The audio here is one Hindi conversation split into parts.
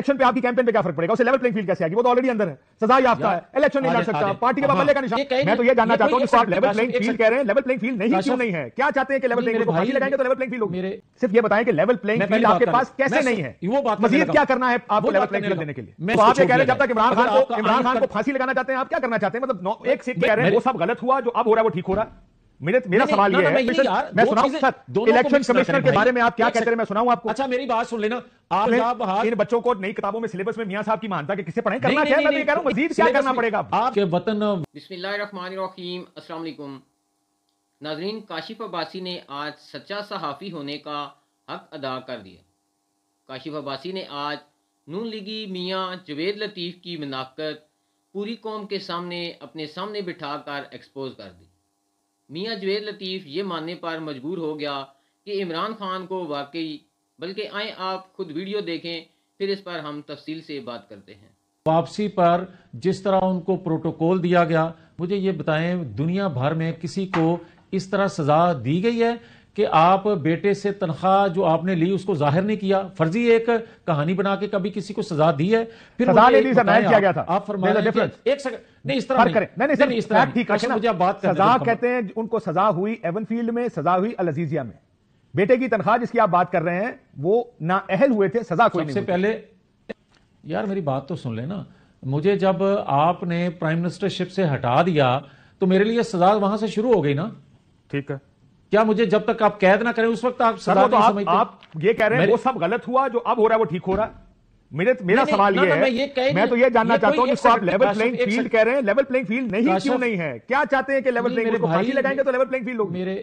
इलेक्शन पे आपकी कैंपेन पे क्या फर्क पड़ेगा उसे लेवल प्लेइंग फील्ड कैसे आएगी वो तो ऑलरेडी अंदर है सजा याफ्ता है इलेक्शन नहीं लड़ सकता पार्टी के बाबा हाँ। का निशान मैं तो ये जानना चाहता हूँ कि आप लेवल प्लेइंग फील्ड कह रहे हैं लेवल प्लेइंग फील्ड नहीं क्यों नहीं है क्या चाहते हैं कि लेवल प्लेइंग फांसी लगाएंगे तो लेवल प्लेइंग फील्ड होगी सिर्फ ये बताएं कि लेवल प्लेइंग फील्ड आपके पास कैसे नहीं है वो बात मजीद क्या करना है आपको लेवल प्लेइंग फील्ड देने के लिए तो आप ये कह रहे हैं जब तक इमरान खान को इमरान खान को फांसी लगाना चाहते हैं आप क्या करना चाहते हैं मतलब एक सीट कह रहे हैं वो सब गलत हुआ जो अब हो रहा है वो ठीक हो रहा है मेरे मेरा सवाल ये है मैं सुनाऊं सर इलेक्शन कमिश्नर के बारे में आप क्या कहते हैं मैं सुनाऊं आपको अच्छा मेरी बात सुन लेना आप इन बच्चों को नई किताबों में सिलेबस में मियां साहब की मानता कि किसे पढ़ाई करना क्या मैं तो ये कह रहा हूं मजीद क्या करना पड़ेगा आपके वतन बिस्मिल्लाहिर्रहमानिर्रहीम अस्सलाम वालेकुम नाजरीन काशिफ अब्बासी ने आज सच्चा सहाफ़ी होने का हक अदा कर दिया काशिफ अब्बासी ने आज नून लीगी मियाँ जवेद लतीफ़ की मनाकत पूरी कौम के सामने अपने सामने बिठा कर एक्सपोज कर दी मियाँ जवेद लतीफ़ ये मानने पर मजबूर हो गया कि इमरान खान को वाकई बल्कि आए आप खुद वीडियो देखें फिर इस पर हम तफसील से बात करते हैं वापसी पर जिस तरह उनको प्रोटोकॉल दिया गया मुझे ये बताएं दुनिया भर में किसी को इस तरह सजा दी गई है कि आप बेटे से तनख्वाह जो आपने ली उसको जाहिर नहीं किया फर्जी एक कहानी बना के कभी किसी को सजा दी है फिर सजा ले ली सजा किया गया था आप फरमा एक सेकंड नहीं इस तरह करें नहीं नहीं इस तरह ठीक है मुझे बात सजा कहते हैं उनको सजा हुई एवनफील्ड में सजा हुई अल अजीजिया में बेटे की तनख्वाह जिसकी आप बात कर रहे हैं वो नाअहल हुए थे सजा कोई सबसे पहले यार मेरी बात तो सुन लेना मुझे जब आपने प्राइम मिनिस्टरशिप से हटा दिया तो मेरे लिए सजा वहां से शुरू हो गई ना ठीक है क्या मुझे जब तक आप कैद ना करें उस वक्त आप सर तो आप, आप ये कह रहे हैं वो सब गलत हुआ जो अब हो रहा है वो ठीक हो रहा है मेरे मेरा सवाल ये है मैं, तो ये जानना चाहता हूँ आप लेवल प्लेइंग फील्ड कह रहे हैं लेवल प्लेइंग फील्ड नहीं क्यों नहीं है क्या चाहते हैं कि लेवल प्लेइंग को फांसी लगाएंगे तो लेवल प्लेइंग फील्ड लोग मेरे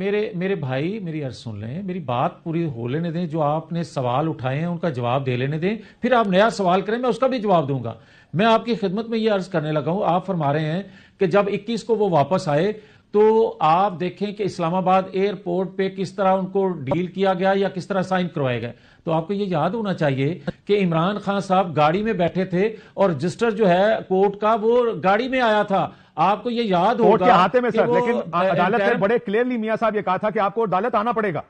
मेरे मेरे भाई मेरी अर्ज सुन लें मेरी बात पूरी हो लेने दें जो आपने सवाल उठाए हैं उनका जवाब दे लेने दें फिर आप नया सवाल करें मैं उसका भी जवाब दूंगा मैं आपकी खिदमत में ये अर्ज करने लगा हूं आप फरमा रहे हैं कि जब 21 को वो वापस आए तो आप देखें कि इस्लामाबाद एयरपोर्ट पे किस तरह उनको डील किया गया या किस तरह साइन करवाए गए तो आपको ये याद होना चाहिए कि इमरान खान साहब गाड़ी में बैठे थे और रजिस्टर जो है कोर्ट का वो गाड़ी में आया था आपको ये याद होगा हाथे में सर लेकिन अदालत ने बड़े क्लियरली मिया साहब ये कहा था कि आपको अदालत आना पड़ेगा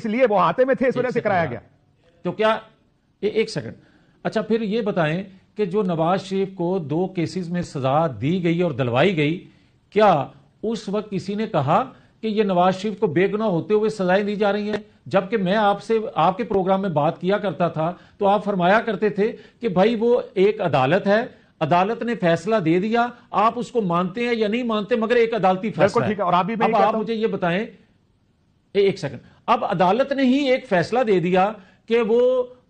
इसलिए वो हाथे में थे इस वजह से कराया गया तो क्या एक सेकंड अच्छा फिर ये बताएं कि जो नवाज शरीफ को दो केसेस में सजा दी गई और दलवाई गई क्या उस वक्त किसी ने कहा कि ये नवाज शरीफ को बेगुनाह होते हुए सजाएं दी जा रही हैं जबकि मैं आपसे आपके प्रोग्राम में बात किया करता था तो आप फरमाया करते थे कि भाई वो एक अदालत है अदालत ने फैसला दे दिया आप उसको मानते हैं या नहीं मानते मगर एक अदालती फैसला ठीक है और आप भी अब आप मुझे ये बताएं ए, एक सेकंड अब अदालत ने ही एक फैसला दे दिया कि वो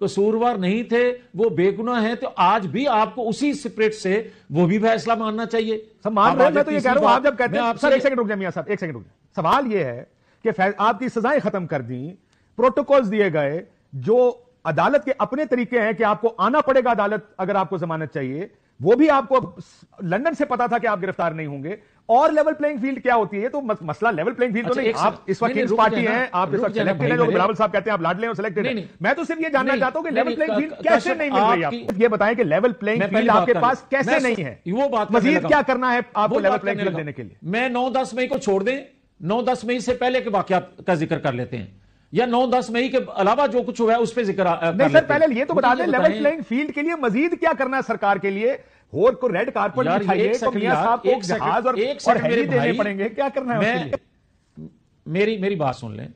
कसूरवार नहीं थे वो बेगुना है तो आज भी आपको उसी स्प्रिट से वो भी फैसला मानना चाहिए तो आप जब कहते हैं जाए सवाल ये है कि आपकी सजाएं खत्म कर दी प्रोटोकॉल दिए गए जो अदालत के अपने तरीके हैं कि आपको आना पड़ेगा अदालत अगर आपको जमानत चाहिए वो भी आपको लंदन से पता था कि आप गिरफ्तार नहीं होंगे और लेवल प्लेइंग फील्ड क्या होती है तो मसला लेवल प्लेइंग फील्ड अच्छा, तो नहीं आप इस वक्त किंग्स पार्टी हैं आप इस वक्त सेलेक्टेड हैं जो बिलावल साहब कहते हैं आप लाड ले और सेलेक्टेड हैं मैं तो सिर्फ ये जानना चाहता हूं कि लेवल प्लेइंग फील्ड कैसे नहीं मिल रही आपको ये बताएं कि लेवल प्लेइंग फील्ड आपके पास कैसे नहीं है वो बात मजीद क्या करना है आपको लेवल प्लेइंग फील्ड देने के लिए मैं नौ दस मई को छोड़ दें नौ दस मई से पहले के वाक्य का जिक्र कर लेते हैं या नौ दस मई के अलावा जो कुछ हुआ है उस पर जिक्र नहीं सर पहले ये तो बता दें लेवल प्लेइंग फील्ड के लिए मजीद क्या करना है सरकार के लिए होर को रेड कारपेट बिछाइए तो मियां साहब को जहाज और एक सेकंड मेरे देने पड़ेंगे क्या करना है मेरी मेरी बात सुन लें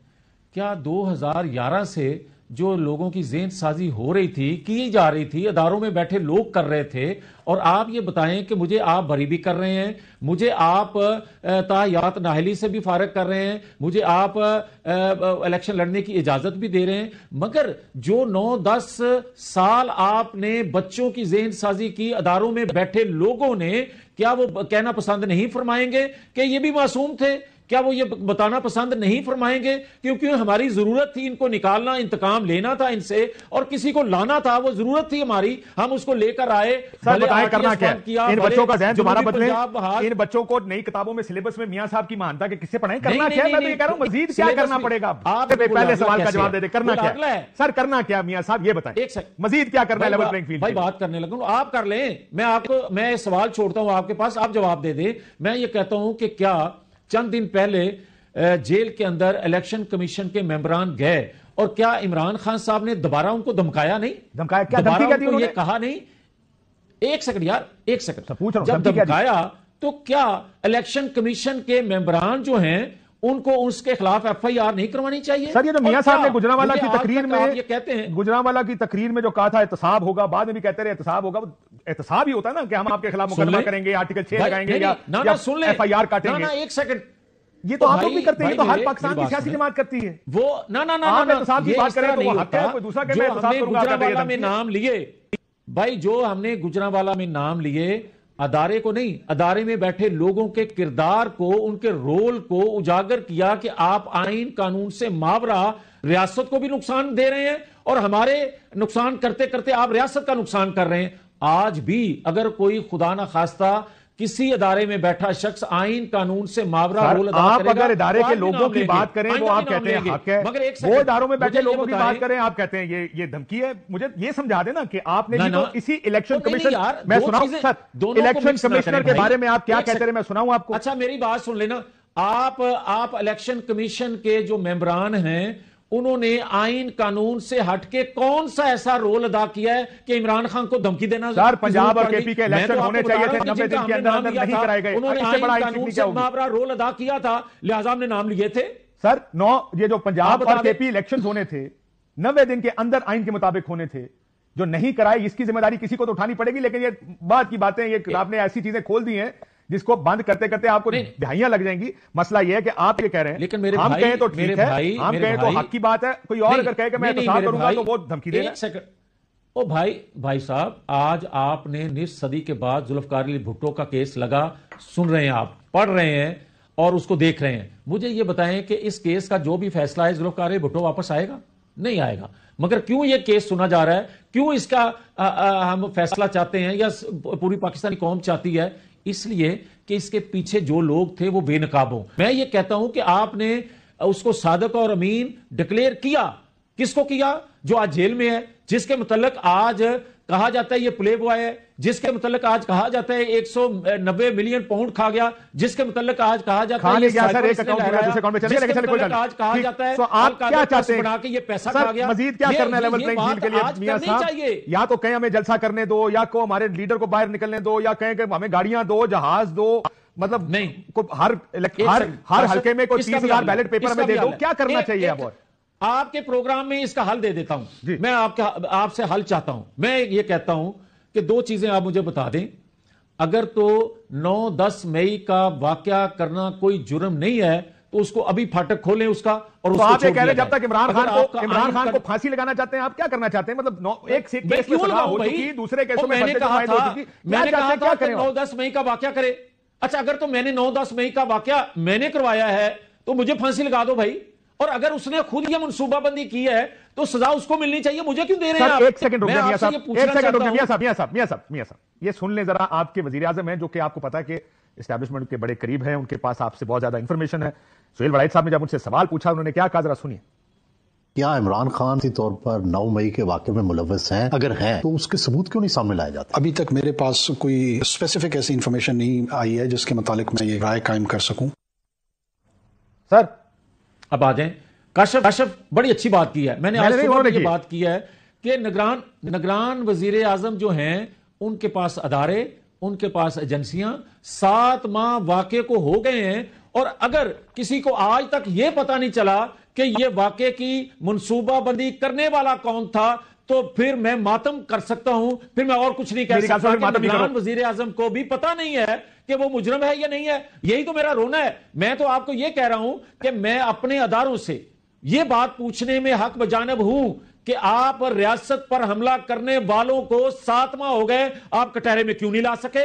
क्या 2011 से जो लोगों की जेन साजी हो रही थी की जा रही थी अदारों में बैठे लोग कर रहे थे और आप ये बताएं कि मुझे आप भी कर रहे हैं मुझे आप तायात नाहली से भी फारग कर रहे हैं मुझे आप इलेक्शन लड़ने की इजाजत भी दे रहे हैं मगर जो नौ दस साल आपने बच्चों की जेन साजी की अदारों में बैठे लोगों ने क्या वो कहना पसंद नहीं फरमाएंगे कि ये भी मासूम थे क्या वो ये बताना पसंद नहीं फरमाएंगे क्योंकि हमारी जरूरत थी इनको निकालना इंतकाम लेना था इनसे और किसी को लाना था वो जरूरत थी हमारी हम उसको लेकर आए करना क्या किया इन बच्चों का जहन बदले इन बच्चों को नई किताबों में सिलेबस में मियां साहब की मानता कि किससे पढ़ाएं करना तो पड़ेगा आप पहले सवाल का जवाब दे दे करना क्या सर करना क्या मियाँ साहब ये बताए एक सेकंड मजीद क्या करना है भाई बात करने लगा आप कर ले मैं आपको मैं सवाल छोड़ता हूँ आपके पास आप जवाब दे दे मैं ये कहता हूं कि क्या चंद दिन पहले जेल के अंदर इलेक्शन कमीशन के मेंबरान गए और क्या इमरान खान साहब ने दोबारा उनको धमकाया नहीं धमकाया क्या दोबारा उनको ये कहा नहीं एक सेकंड यार एक सेकंड पूछ रहा जब धमकाया तो क्या इलेक्शन कमीशन के मेंबरान जो हैं उनको उसके खिलाफ एफआईआर नहीं करवानी चाहिए सर ये तो मियां साहब ने गुजरावाला की तकरीर में ये कहते हैं गुजरावाला की तकरीर में जो कहा था एहतसाब होगा बाद में भी कहते रहे एहतसाब होगा एहतसाब ही होता है ना कि हम आपके खिलाफ मुकदमा करेंगे आर्टिकल छह लगाएंगे या, या सुन एफ आई आर काटेंगे ना, एक सेकंड ये तो, तो आप लोग भी करते हैं तो हर पाकिस्तान की सियासी जमात करती है वो ना ना ना ना एहतसाब की बात करें तो हक है कोई दूसरा कहे मैं एहतसाब करूंगा में नाम लिए भाई जो हमने गुजरावाला में नाम लिए अदारे को नहीं अदारे में बैठे लोगों के किरदार को उनके रोल को उजागर किया कि आप आइन कानून से मावरा रियासत को भी नुकसान दे रहे हैं और हमारे नुकसान करते करते आप रियासत का नुकसान कर रहे हैं आज भी अगर कोई खुदा ना खास्ता किसी अदारे में बैठा शख्स आइन कानून से मावरा रोल आप अगर इदारे के लोगों की बात करें तो आप कहते हैं हक है मगर एक वो इदारों में बैठे लोगों की बात करें आप कहते हैं ये ये धमकी है मुझे ये समझा देना कि आपने ना, तो इसी इलेक्शन तो कमीशन मैं सुनाऊं इलेक्शन कमिश्नर के बारे में आप क्या कहते रहे मैं सुनाऊं आपको अच्छा मेरी बात सुन लेना आप आप इलेक्शन कमीशन के जो मेंबरान हैं उन्होंने आइन कानून से हटके कौन सा ऐसा रोल अदा किया है कि इमरान खान को धमकी देना सर पंजाब और केपी के तो इलेक्शन तो होने चाहिए थे नब्बे दिन के अंदर अंदर नहीं कराए गए उन्होंने अच्छा, आइन कानून से अपना रोल अदा किया था लिहाजा हमने नाम लिए थे सर नौ ये जो पंजाब और केपी इलेक्शन होने थे नब्बे दिन के अंदर आइन के मुताबिक होने थे जो नहीं कराए इसकी जिम्मेदारी किसी को तो उठानी पड़ेगी लेकिन ये बात की बातें ये आपने ऐसी चीजें खोल दी हैं जिसको बंद करते करते आपको दिहाइया लग जाएंगी मसला यह है कि आप ये कह रहे हैं लेकिन मेरे हम कहें तो ठीक है हम कहें तो हक की बात है कोई और अगर कहे कि मैं तो साफ करूंगा तो वो धमकी दे ओ भाई भाई साहब आज आपने निस सदी के बाद जुल्फकार अली भुट्टो का केस लगा सुन रहे हैं आप पढ़ रहे हैं और उसको देख रहे हैं मुझे ये बताएं कि इस केस का जो भी फैसला है जुल्फकार अली भुट्टो वापस आएगा नहीं आएगा मगर क्यों ये केस सुना जा रहा है क्यों इसका आ, आ, हम फैसला चाहते हैं या पूरी पाकिस्तानी कौम चाहती है इसलिए कि इसके पीछे जो लोग थे वो बेनकाब हो मैं ये कहता हूं कि आपने उसको सादक और अमीन डिक्लेयर किया किसको किया जो आज जेल में है जिसके मुतलक आज कहा जाता है ये प्ले बॉय है जिसके मतलब आज कहा जाता है 190 मिलियन पाउंड खा गया जिसके मतलब आज कहा जाता है आज कहा जाता है तो आप क्या चाहते हैं बना के ये पैसा खा गया मजीद क्या करना है लेवल प्लेइंग फील्ड के लिए मियां साहब या तो कहें हमें जलसा करने दो या को हमारे लीडर को बाहर निकलने दो या कहें हमें गाड़ियां दो जहाज दो मतलब नहीं हर हर हर हल्के में कोई तीस हजार बैलेट पेपर में दे दो क्या करना चाहिए अब और आपके प्रोग्राम में इसका हल दे देता हूं मैं आपका आपसे हल चाहता हूं मैं ये कहता हूं कि दो चीजें आप मुझे बता दें अगर तो 9-10 मई का वाक्य करना कोई जुर्म नहीं है तो उसको अभी फाटक खोलें उसका और तो आप ये कह रहे जब तक इमरान खान को इमरान खान को फांसी लगाना चाहते हैं आप क्या करना चाहते हैं मतलब एक केस में हो चुकी दूसरे केसों तो में मैंने कहा था मैंने कहा था कि 9-10 मई का वाक्य करे अच्छा अगर तो मैंने 9-10 मई का वाक्य मैंने करवाया है तो मुझे फांसी लगा दो भाई और अगर उसने खुद ये मनसूबाबंदी की है तो सजा उसको मिलनी चाहिए मुझे क्यों दे रहे हैं एक सेकंड रुक जाइए साहब एक सेकंड रुक मियां साहब मियां साहब मियां साहब मियां साहब ये सुन ले जरा आपके वजीर आजम है जो कि आपको पता है कि इस्टेब्लिशमेंट के बड़े करीब हैं उनके पास आपसे बहुत ज्यादा इंफॉर्मेशन है सुहेल वड़ाइद साहब ने जब उनसे सवाल पूछा उन्होंने क्या कहा जरा सुनिए क्या इमरान खान के तौर पर 9 मई के वाक्य में मुलवस हैं अगर हैं तो उसके सबूत क्यों नहीं सामने लाए जाते अभी तक मेरे पास कोई स्पेसिफिक ऐसी इंफॉर्मेशन नहीं आई है जिसके मुताबिक मैं ये राय कायम कर सकूं सर अब आ जाए काशफ काशफ बड़ी अच्छी बात की है मैंने, आज की बात की है कि निगरान निगरान वजीर आजम जो हैं उनके पास अदारे उनके पास एजेंसियां सात माह वाक़े को हो गए हैं और अगर किसी को आज तक यह पता नहीं चला कि यह वाक़े की मनसूबाबंदी करने वाला कौन था तो फिर मैं मातम कर सकता हूं फिर मैं और कुछ नहीं कह सकता वजीर आजम को भी पता नहीं है कि वो मुजरम है या नहीं है यही तो मेरा रोना है मैं तो आपको यह कह रहा हूं कि मैं अपने अदारों से ये बात पूछने में हक बजानब हूं कि आप रियासत पर हमला करने वालों को सातवा हो गए आप कटहरे में क्यों नहीं ला सके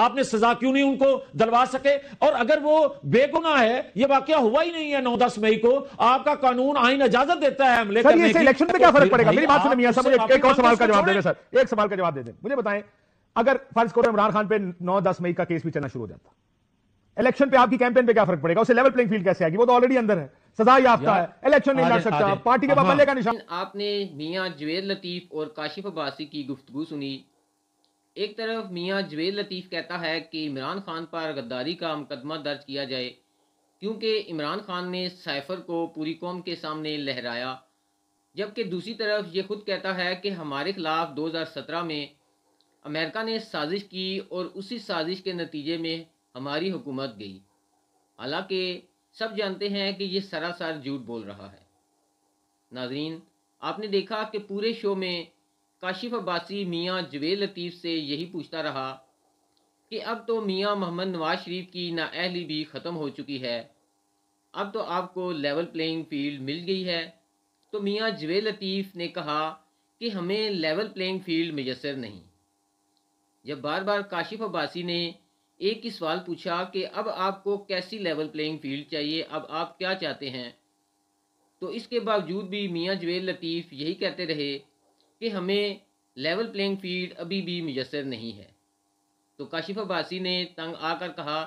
आपने सजा क्यों नहीं उनको दलवा सके और अगर वो बेगुना है ये वाक्य हुआ ही नहीं है नौ दस मई को आपका कानून आइन इजाजत देता है हमले करने इलेक्शन में क्या तो फर्क पड़ेगा मेरी बात सुनिए सर मुझे एक और सवाल का जवाब दे सर एक सवाल का जवाब दे दे मुझे बताएं अगर फर्ज करो इमरान खान पे 9 10 मई का केस भी चलना शुरू हो जाता इलेक्शन पे आपकी कैंपेन पे क्या फर्क पड़ेगा उसे लेवल प्लेइंग फील्ड कैसे आएगी वो तो ऑलरेडी अंदर है सजा याफ्ता है इलेक्शन नहीं लड़ सकता पार्टी के बाद हाँ। बल्ले का निशान आपने मियां जवेद लतीफ और काशिफ अब्बासी की गुफ्तगू सुनी एक तरफ मियां जवेद लतीफ कहता है कि इमरान खान पर गद्दारी का मुकदमा दर्ज किया जाए क्योंकि इमरान खान ने साइफर को पूरी कौम के सामने लहराया जबकि दूसरी तरफ ये खुद कहता है कि हमारे खिलाफ 2017 में अमेरिका ने साजिश की और उसी साजिश के नतीजे में हमारी हुकूमत गई हालांकि सब जानते हैं कि ये सरासर झूठ बोल रहा है नाजरीन आपने देखा कि पूरे शो में काशिफ अब्बासी मियाँ जवेद लतीफ़ से यही पूछता रहा कि अब तो मियाँ मोहम्मद नवाज शरीफ की नाअहली भी ख़त्म हो चुकी है अब तो आपको लेवल प्लेइंग फील्ड मिल गई है तो मियाँ जवेद लतीफ़ ने कहा कि हमें लेवल प्लेइंग फील्ड मुयसर नहीं जब बार बार काशिफ अब्बासी ने एक ही सवाल पूछा कि अब आपको कैसी लेवल प्लेइंग फील्ड चाहिए अब आप क्या चाहते हैं तो इसके बावजूद भी मियाँ जवेल लतीफ़ यही कहते रहे कि हमें लेवल प्लेइंग फील्ड अभी भी मुयसर नहीं है तो काशिफ अब्बासी ने तंग आकर कहा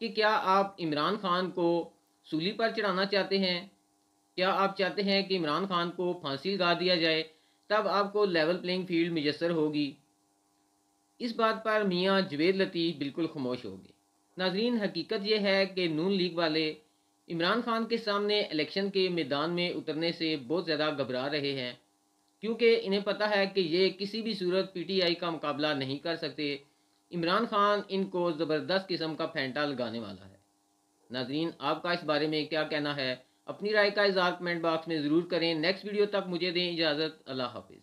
कि क्या आप इमरान खान को सूली पर चढ़ाना चाहते हैं क्या आप चाहते हैं कि इमरान खान को फांसी लगा दिया जाए तब आपको लेवल प्लेइंग फील्ड मुयसर होगी इस बात पर मियाँ जवेद लतीफ़ बिल्कुल खामोश हो गए नाजरीन हकीकत यह है कि नून लीग वाले इमरान खान के सामने इलेक्शन के मैदान में उतरने से बहुत ज़्यादा घबरा रहे हैं क्योंकि इन्हें पता है कि ये किसी भी सूरत पीटीआई का मुकाबला नहीं कर सकते इमरान खान इनको ज़बरदस्त किस्म का फेंटा लगाने वाला है नाजरीन आपका इस बारे में क्या कहना है अपनी राय का इजहार कमेंट बॉक्स में ज़रूर करें नेक्स्ट वीडियो तक मुझे दें इजाज़त अल्लाह हाफिज़